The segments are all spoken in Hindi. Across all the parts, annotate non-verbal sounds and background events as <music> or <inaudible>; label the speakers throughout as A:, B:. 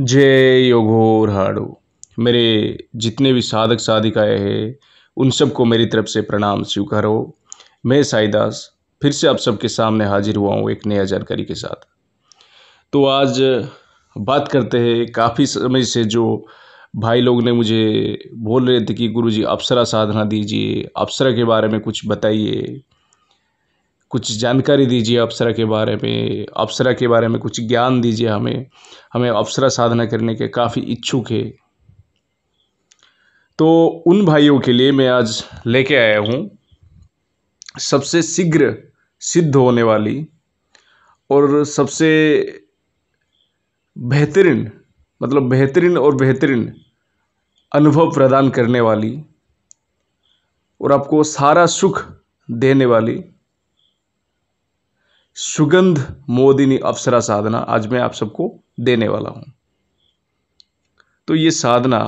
A: जय योगोर हाडो मेरे जितने भी साधक साधिकाएँ हैं उन सबको मेरी तरफ से प्रणाम स्वीकारो मैं साईदास फिर से आप सबके सामने हाजिर हुआ हूँ एक नया जानकारी के साथ तो आज बात करते हैं काफ़ी समय से जो भाई लोग ने मुझे बोल रहे थे कि गुरुजी अप्सरा साधना दीजिए अप्सरा के बारे में कुछ बताइए कुछ जानकारी दीजिए अप्सरा के बारे में अप्सरा के बारे में कुछ ज्ञान दीजिए हमें हमें अप्सरा साधना करने के काफ़ी इच्छुक है तो उन भाइयों के लिए मैं आज लेके आया हूँ सबसे शीघ्र सिद्ध होने वाली और सबसे बेहतरीन मतलब बेहतरीन और बेहतरीन अनुभव प्रदान करने वाली और आपको सारा सुख देने वाली सुगंध मोदिनी अप्सरा साधना आज मैं आप सबको देने वाला हूँ तो ये साधना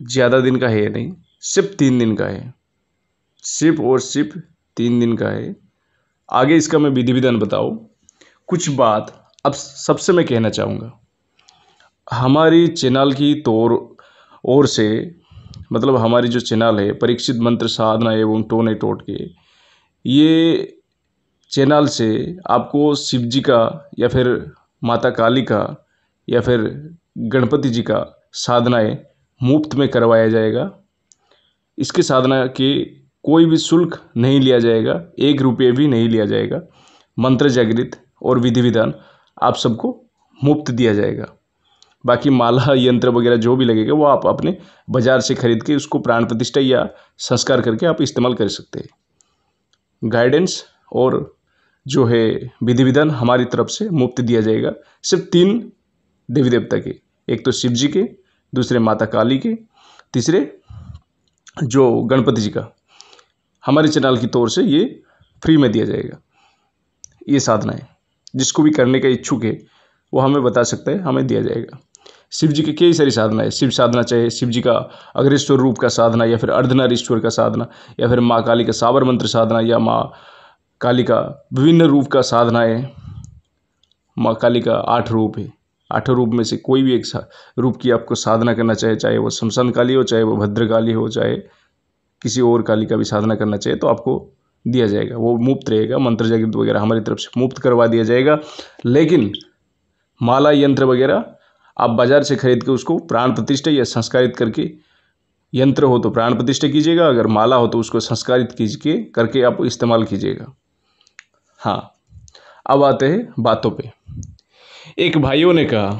A: ज़्यादा दिन का है नहीं सिर्फ तीन दिन का है सिर्फ और सिर्फ तीन दिन का है आगे इसका मैं विधि विधान बताऊँ कुछ बात अब सबसे मैं कहना चाहूँगा हमारी चैनल की तौर ओर से मतलब हमारी जो चैनल है परीक्षित मंत्र साधना एवं टोने टोट के ये चैनल से आपको शिव जी का या फिर माता काली का या फिर गणपति जी का साधनाएं मुफ्त में करवाया जाएगा इसके साधना के कोई भी शुल्क नहीं लिया जाएगा एक रुपये भी नहीं लिया जाएगा मंत्र जागृत और विधि विधान आप सबको मुफ्त दिया जाएगा बाकी माला यंत्र वगैरह जो भी लगेगा वो आप अपने बाज़ार से खरीद के उसको प्राण प्रतिष्ठा या संस्कार करके आप इस्तेमाल कर सकते हैं गाइडेंस और जो है विधि विधान हमारी तरफ से मुफ्त दिया जाएगा सिर्फ तीन देवी देवता के एक तो शिव जी के दूसरे माता काली के तीसरे जो गणपति जी का हमारे चैनल की तौर से ये फ्री में दिया जाएगा ये साधनाएं जिसको भी करने का इच्छुक है वो हमें बता सकता है हमें दिया जाएगा शिव जी की कई सारी साधना है शिव साधना चाहे शिव जी का अग्रेश्वर रूप का साधना या फिर अर्धनारीश्वर का साधना या फिर माँ काली का सावर मंत्र साधना या माँ कालिका विभिन्न रूप का साधना है माँ कालिका आठ रूप है आठ रूप में से कोई भी एक रूप की आपको साधना करना चाहिए चाहे वो शमशान काली हो चाहे वो भद्रकाली हो चाहे किसी और काली का भी साधना करना चाहिए तो आपको दिया जाएगा वो मुफ्त रहेगा मंत्र जागृत वगैरह हमारी तरफ से मुफ्त करवा दिया जाएगा लेकिन माला यंत्र वगैरह आप बाज़ार से खरीद के उसको प्राण प्रतिष्ठा या संस्कारित करके यंत्र हो तो प्राण प्रतिष्ठा कीजिएगा अगर माला हो तो उसको संस्कारित कीजिए करके आप इस्तेमाल कीजिएगा हाँ अब आते हैं बातों पे एक भाइयों ने कहा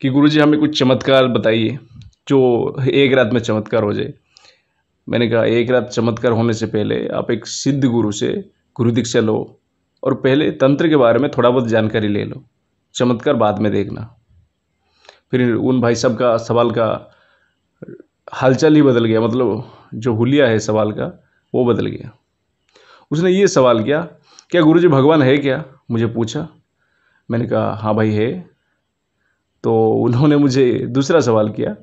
A: कि गुरुजी हमें कुछ चमत्कार बताइए जो एक रात में चमत्कार हो जाए मैंने कहा एक रात चमत्कार होने से पहले आप एक सिद्ध गुरु से गुरु दीक्षा लो और पहले तंत्र के बारे में थोड़ा बहुत जानकारी ले लो चमत्कार बाद में देखना फिर उन भाई साहब का सवाल का हालचाल ही बदल गया मतलब जो हुलिया है सवाल का वो बदल गया उसने ये सवाल किया क्या गुरु जी भगवान है क्या मुझे पूछा मैंने कहा हाँ भाई है तो उन्होंने मुझे दूसरा सवाल किया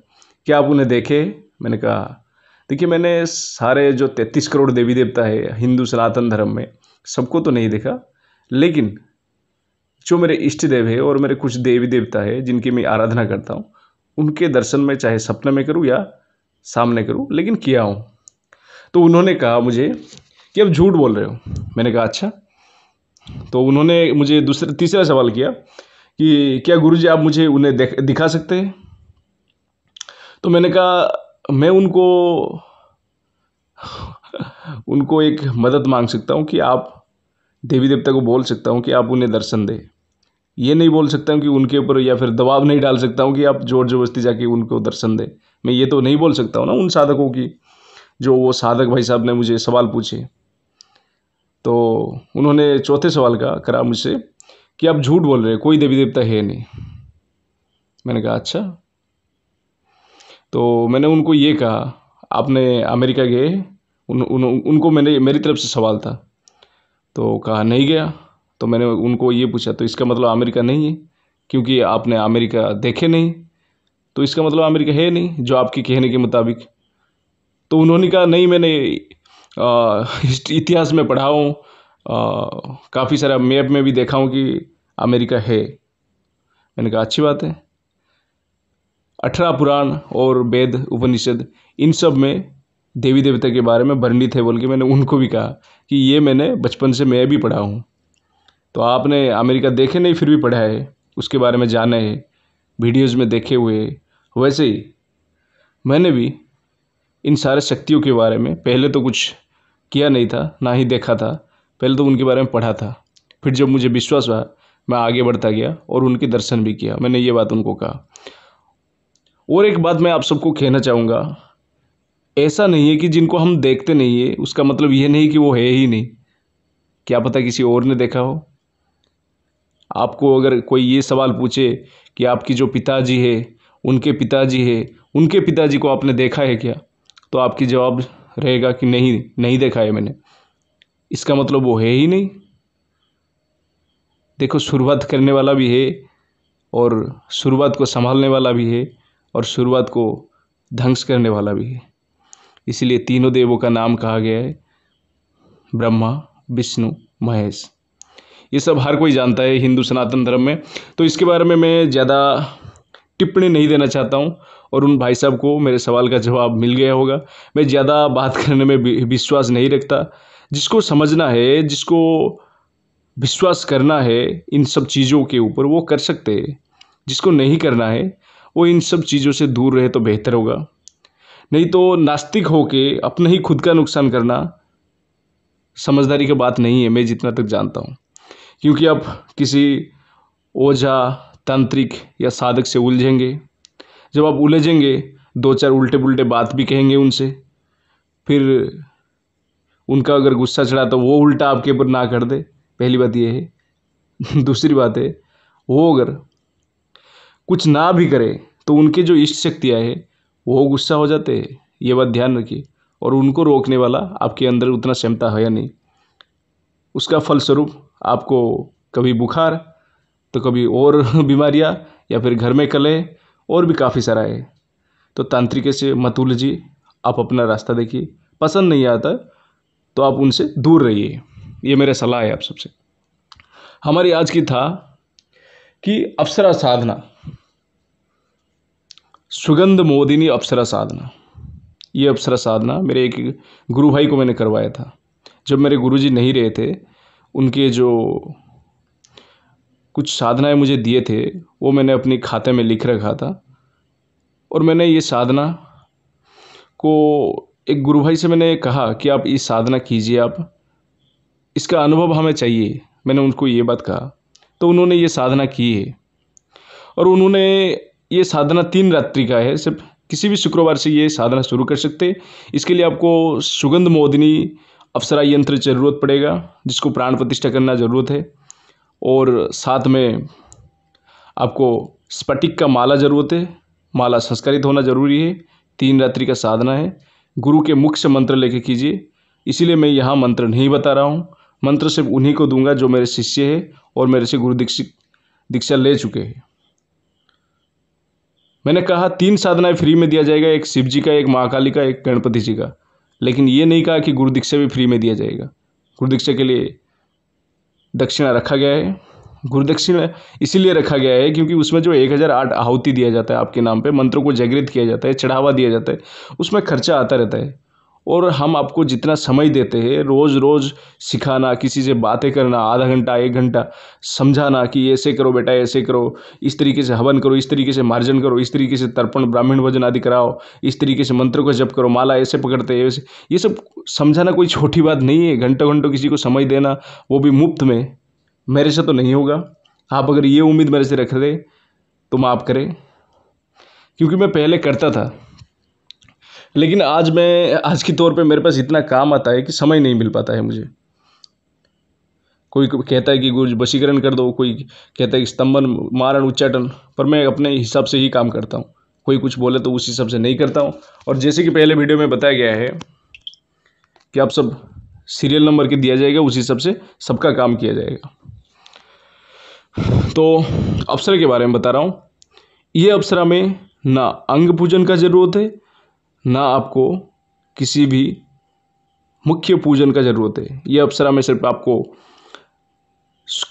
A: क्या आप उन्हें देखे मैंने कहा देखिए मैंने सारे जो तैतीस करोड़ देवी देवता है हिंदू सनातन धर्म में सबको तो नहीं देखा लेकिन जो मेरे इष्ट देव है और मेरे कुछ देवी देवता है जिनकी मैं आराधना करता हूँ उनके दर्शन में चाहे सपने में करूँ या सामने करूँ लेकिन किया हूँ तो उन्होंने कहा मुझे कि आप झूठ बोल रहे हो मैंने कहा अच्छा तो उन्होंने मुझे दूसरे तीसरा सवाल किया कि क्या गुरु जी आप मुझे उन्हें दिखा सकते हैं तो मैंने कहा मैं उनको <laughs> उनको एक मदद मांग सकता हूँ कि आप देवी देवता को बोल सकता हूँ कि आप उन्हें दर्शन दें ये नहीं बोल सकता हूँ कि उनके ऊपर या फिर दबाव नहीं डाल सकता हूँ कि आप जोर जबरदस्ती जाके उनको दर्शन दें मैं ये तो नहीं बोल सकता हूँ ना उन साधकों की जो वो साधक भाई साहब ने मुझे सवाल पूछे तो उन्होंने चौथे सवाल का करा मुझसे कि आप झूठ बोल रहे हैं कोई देवी देवता है नहीं मैंने कहा अच्छा तो मैंने उनको ये कहा आपने अमेरिका गए उन, उन, उनको मैंने मेरी तरफ से सवाल था तो कहा नहीं गया तो मैंने उनको ये पूछा तो इसका मतलब अमेरिका नहीं है क्योंकि आपने अमेरिका देखे नहीं तो इसका मतलब अमेरिका है नहीं जो आपके कहने के मुताबिक तो उन्होंने कहा नहीं मैंने इतिहास में पढ़ा हूँ काफ़ी सारा मैप में भी देखा हूँ कि अमेरिका है मैंने कहा अच्छी बात है अठारह पुराण और वेद उपनिषद इन सब में देवी देवता के बारे में वर्णित है बोल के मैंने उनको भी कहा कि ये मैंने बचपन से मैं भी पढ़ा हूँ तो आपने अमेरिका देखे नहीं फिर भी पढ़ा है उसके बारे में जाना है वीडियोज़ में देखे हुए वैसे ही मैंने भी इन सारे शक्तियों के बारे में पहले तो कुछ किया नहीं था ना ही देखा था पहले तो उनके बारे में पढ़ा था फिर जब मुझे विश्वास हुआ मैं आगे बढ़ता गया और उनके दर्शन भी किया मैंने ये बात उनको कहा और एक बात मैं आप सबको कहना चाहूँगा ऐसा नहीं है कि जिनको हम देखते नहीं है उसका मतलब ये नहीं कि वो है ही नहीं क्या पता किसी और ने देखा हो आपको अगर कोई ये सवाल पूछे कि आपकी जो पिताजी है उनके पिताजी है उनके पिताजी को आपने देखा है क्या तो आपकी जवाब रहेगा कि नहीं नहीं देखा है मैंने इसका मतलब वो है ही नहीं देखो शुरुआत करने वाला भी है और शुरुआत को संभालने वाला भी है और शुरुआत को ध्वंस करने वाला भी है इसलिए तीनों देवों का नाम कहा गया है ब्रह्मा विष्णु महेश ये सब हर कोई जानता है हिंदू सनातन धर्म में तो इसके बारे में मैं ज़्यादा टिप्पणी नहीं देना चाहता हूँ और उन भाई साहब को मेरे सवाल का जवाब मिल गया होगा मैं ज़्यादा बात करने में विश्वास नहीं रखता जिसको समझना है जिसको विश्वास करना है इन सब चीज़ों के ऊपर वो कर सकते हैं जिसको नहीं करना है वो इन सब चीज़ों से दूर रहे तो बेहतर होगा नहीं तो नास्तिक होके अपने ही खुद का नुकसान करना समझदारी की बात नहीं है मैं जितना तक जानता हूँ क्योंकि आप किसी ओझा तांत्रिक या साधक से उलझेंगे जब आप उलझेंगे दो चार उल्टे पुल्टे बात भी कहेंगे उनसे फिर उनका अगर गुस्सा चढ़ा तो वो उल्टा आपके ऊपर ना कर दे पहली बात ये है <laughs> दूसरी बात है वो अगर कुछ ना भी करे तो उनके जो इष्ट शक्तियाँ है वो गुस्सा हो जाते हैं ये बात ध्यान रखिए और उनको रोकने वाला आपके अंदर उतना क्षमता है या नहीं उसका फलस्वरूप आपको कभी बुखार तो कभी और <laughs> बीमारियाँ या फिर घर में कले और भी काफ़ी सारा है तो तांत्रिक से मतुल जी आप अपना रास्ता देखिए पसंद नहीं आता तो आप उनसे दूर रहिए ये मेरा सलाह है आप सबसे हमारी आज की था कि अप्सरा साधना सुगंध मोदिनी अप्सरा साधना ये अप्सरा साधना मेरे एक गुरु भाई को मैंने करवाया था जब मेरे गुरुजी नहीं रहे थे उनके जो कुछ साधनाएँ मुझे दिए थे वो मैंने अपने खाते में लिख रखा था और मैंने ये साधना को एक गुरु भाई से मैंने कहा कि आप ये साधना कीजिए आप इसका अनुभव हमें चाहिए मैंने उनको ये बात कहा तो उन्होंने ये साधना की है और उन्होंने ये साधना तीन रात्रि का है सिर्फ किसी भी शुक्रवार से ये साधना शुरू कर सकते इसके लिए आपको सुगंध मोदिनी अप्सरा यंत्र जरूरत पड़ेगा जिसको प्राण प्रतिष्ठा करना जरूरत है और साथ में आपको स्पटिक का माला ज़रूरत है माला संस्कारित होना ज़रूरी है तीन रात्रि का साधना है गुरु के मुख से मंत्र लेके कीजिए इसीलिए मैं यहाँ मंत्र नहीं बता रहा हूँ मंत्र सिर्फ उन्हीं को दूंगा जो मेरे शिष्य है और मेरे से गुरु दीक्षित दीक्षा ले चुके हैं मैंने कहा तीन साधनाएं फ्री में दिया जाएगा एक शिव जी का एक महाकाली का एक गणपति जी का लेकिन ये नहीं कहा कि गुरु दीक्षा भी फ्री में दिया जाएगा गुरु दीक्षा के लिए दक्षिणा रखा गया है गुरुदक्षिणा इसीलिए रखा गया है क्योंकि उसमें जो एक हज़ार आठ आहुति दिया जाता है आपके नाम पे मंत्रों को जागृत किया जाता है चढ़ावा दिया जाता है उसमें खर्चा आता रहता है और हम आपको जितना समय देते हैं रोज़ रोज़ सिखाना किसी से बातें करना आधा घंटा एक घंटा समझाना कि ऐसे करो बेटा ऐसे करो इस तरीके से हवन करो इस तरीके से मार्जन करो इस तरीके से तर्पण ब्राह्मण भजन आदि कराओ इस तरीके से मंत्र को जप करो माला ऐसे पकड़ते ऐसे ये सब समझाना कोई छोटी बात नहीं है घंटों घंटों किसी को समय देना वो भी मुफ्त में मेरे से तो नहीं होगा आप अगर ये उम्मीद मेरे से रख दे तो माफ़ करें क्योंकि मैं पहले करता था लेकिन आज मैं आज के तौर पे मेरे पास इतना काम आता है कि समय नहीं मिल पाता है मुझे कोई कहता है कि गुरु वशीकरण कर दो कोई कहता है कि स्तंभन मारण उच्चाटन पर मैं अपने हिसाब से ही काम करता हूँ कोई कुछ बोले तो उस हिसाब से नहीं करता हूँ और जैसे कि पहले वीडियो में बताया गया है कि आप सब सीरियल नंबर के दिया जाएगा उस हिसाब से सबका काम किया जाएगा तो अप्सरा के बारे में बता रहा हूँ ये अप्सरा में ना अंग पूजन का ज़रूरत है ना आपको किसी भी मुख्य पूजन का ज़रूरत है ये अप्सरा में सिर्फ आपको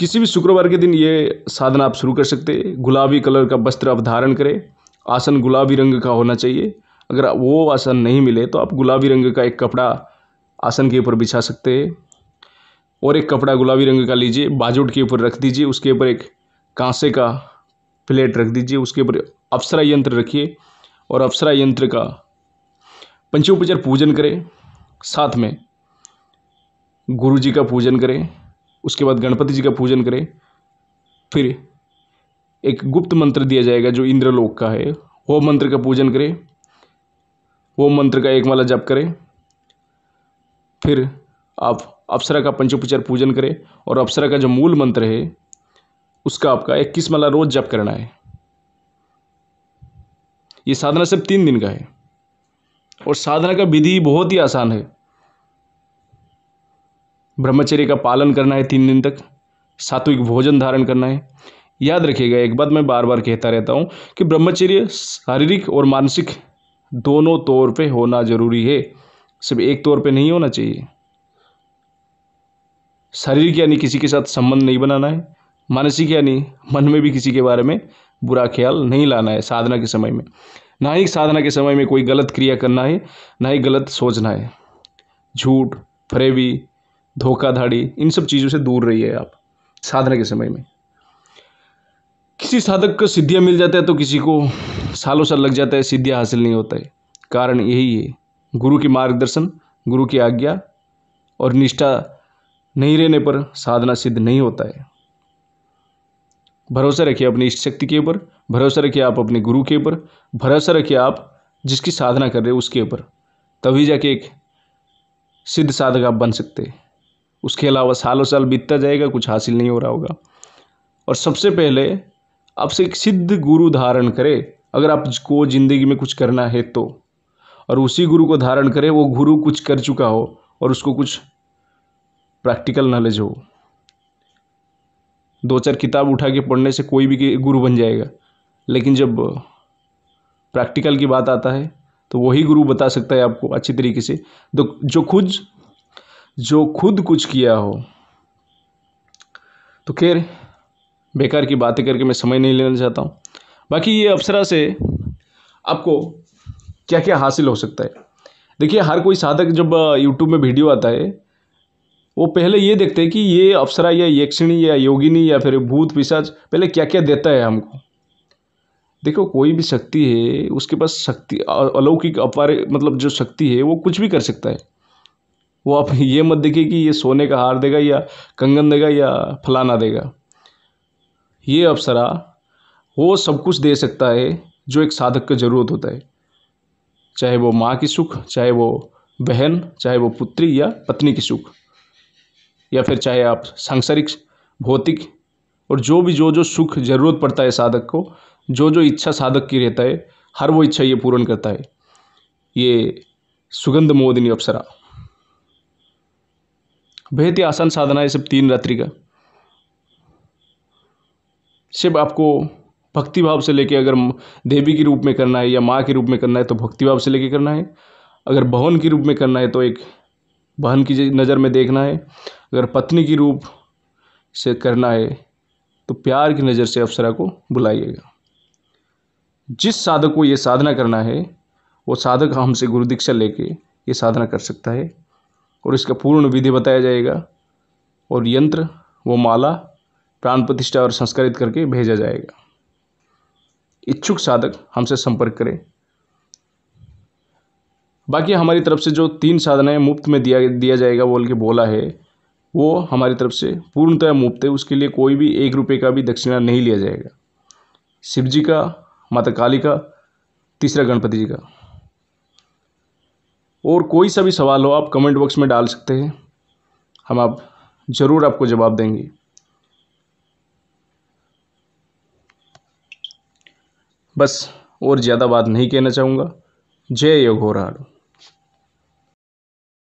A: किसी भी शुक्रवार के दिन ये साधना आप शुरू कर सकते हैं गुलाबी कलर का वस्त्र आप धारण करें आसन गुलाबी रंग का होना चाहिए अगर वो आसन नहीं मिले तो आप गुलाबी रंग का एक कपड़ा आसन के ऊपर बिछा सकते हैं और एक कपड़ा गुलाबी रंग का लीजिए बाजूट के ऊपर रख दीजिए उसके ऊपर एक कांसे का प्लेट रख दीजिए उसके ऊपर अप्सरा यंत्र रखिए और अप्सरा यंत्र का पंचोपचार पूजन करें साथ में गुरु जी का पूजन करें उसके बाद गणपति जी का पूजन करें फिर एक गुप्त मंत्र दिया जाएगा जो इंद्रलोक का है वो मंत्र का पूजन करें वो मंत्र का एक माला जप करें फिर आप अप्सरा का पंचोपचार पूजन करें और अप्सरा का जो मूल मंत्र है उसका आपका इक्कीस माला रोज जप करना है ये साधना सिर्फ तीन दिन का है और साधना का विधि बहुत ही आसान है ब्रह्मचर्य का पालन करना है तीन दिन तक सात्विक भोजन धारण करना है याद रखिएगा एक बात मैं बार बार कहता रहता हूँ कि ब्रह्मचर्य शारीरिक और मानसिक दोनों तौर पे होना जरूरी है सिर्फ एक तौर पे नहीं होना चाहिए शारीरिक यानी किसी के साथ संबंध नहीं बनाना है मानसिक यानी मन में भी किसी के बारे में बुरा ख्याल नहीं लाना है साधना के समय में ना ही साधना के समय में कोई गलत क्रिया करना है ना ही गलत सोचना है झूठ फरेबी धोखाधड़ी इन सब चीज़ों से दूर रहिए आप साधना के समय में किसी साधक को सिद्धियाँ मिल जाता है तो किसी को सालों साल लग जाता है सिद्धियाँ हासिल नहीं होता है कारण यही है गुरु की मार्गदर्शन गुरु की आज्ञा और निष्ठा नहीं रहने पर साधना सिद्ध नहीं होता है भरोसा रखिए अपनी इष्ट शक्ति के ऊपर भरोसा रखिए आप अपने गुरु के ऊपर भरोसा रखिए आप जिसकी साधना कर रहे हो उसके ऊपर तभी जाके एक सिद्ध साधक आप बन सकते हैं उसके अलावा सालों साल बीतता जाएगा कुछ हासिल नहीं हो रहा होगा और सबसे पहले आपसे एक सिद्ध गुरु धारण करे अगर आपको ज़िंदगी में कुछ करना है तो और उसी गुरु को धारण करे वो गुरु कुछ कर चुका हो और उसको कुछ प्रैक्टिकल नॉलेज हो दो चार किताब उठा के पढ़ने से कोई भी गुरु बन जाएगा लेकिन जब प्रैक्टिकल की बात आता है तो वही गुरु बता सकता है आपको अच्छी तरीके से तो जो खुद जो खुद कुछ किया हो तो खैर बेकार की बातें करके मैं समय नहीं लेना चाहता हूँ बाकी ये अप्सरा से आपको क्या क्या हासिल हो सकता है देखिए हर कोई साधक जब यूट्यूब में वीडियो आता है वो पहले ये देखते हैं कि ये अप्सरा या यक्षिणी या योगिनी या फिर भूत पिशाच पहले क्या क्या देता है हमको देखो कोई भी शक्ति है उसके पास शक्ति अलौकिक अपारे मतलब जो शक्ति है वो कुछ भी कर सकता है वो आप <laughs> ये मत देखिए कि ये सोने का हार देगा या कंगन देगा या फलाना देगा ये अप्सरा वो सब कुछ दे सकता है जो एक साधक का ज़रूरत होता है चाहे वो माँ की सुख चाहे वो बहन चाहे वो पुत्री या पत्नी की सुख या फिर चाहे आप सांसारिक भौतिक और जो भी जो जो सुख ज़रूरत पड़ता है साधक को जो जो इच्छा साधक की रहता है हर वो इच्छा ये पूर्ण करता है ये सुगंध मोदिनी अप्सरा बेहद ही आसान साधना है सिर्फ तीन रात्रि का सिर्फ आपको भक्ति भाव से लेके अगर देवी के रूप में करना है या माँ के रूप में करना है तो भक्ति भाव से लेके करना है अगर बहन के रूप में करना है तो एक बहन की नज़र में देखना है अगर पत्नी की रूप से करना है तो प्यार की नज़र से अप्सरा को बुलाइएगा जिस साधक को ये साधना करना है वो साधक हमसे गुरु दीक्षा लेके ये साधना कर सकता है और इसका पूर्ण विधि बताया जाएगा और यंत्र वो माला प्राण प्रतिष्ठा और संस्कारित करके भेजा जाएगा इच्छुक साधक हमसे संपर्क करें बाकी हमारी तरफ से जो तीन साधनाएं मुफ्त में दिया दिया जाएगा बोल के बोला है वो हमारी तरफ से पूर्णतः मुफ्त है उसके लिए कोई भी एक रुपये का भी दक्षिणा नहीं लिया जाएगा शिव जी का माता काली का तीसरा गणपति जी का और कोई सा भी सवाल हो आप कमेंट बॉक्स में डाल सकते हैं हम आप ज़रूर आपको जवाब देंगे बस और ज़्यादा बात नहीं कहना चाहूँगा जय योग हो रहा